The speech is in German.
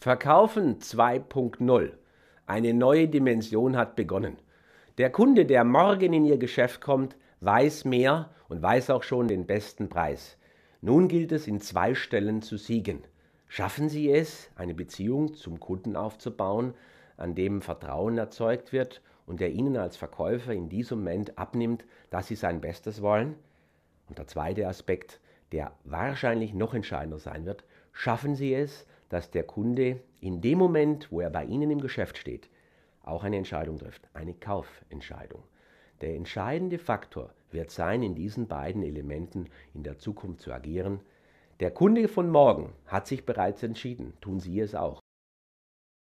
Verkaufen 2.0. Eine neue Dimension hat begonnen. Der Kunde, der morgen in Ihr Geschäft kommt, weiß mehr und weiß auch schon den besten Preis. Nun gilt es, in zwei Stellen zu siegen. Schaffen Sie es, eine Beziehung zum Kunden aufzubauen, an dem Vertrauen erzeugt wird und der Ihnen als Verkäufer in diesem Moment abnimmt, dass Sie sein Bestes wollen? Und der zweite Aspekt, der wahrscheinlich noch entscheidender sein wird, schaffen Sie es, dass der Kunde in dem Moment, wo er bei Ihnen im Geschäft steht, auch eine Entscheidung trifft, eine Kaufentscheidung. Der entscheidende Faktor wird sein, in diesen beiden Elementen in der Zukunft zu agieren. Der Kunde von morgen hat sich bereits entschieden, tun Sie es auch.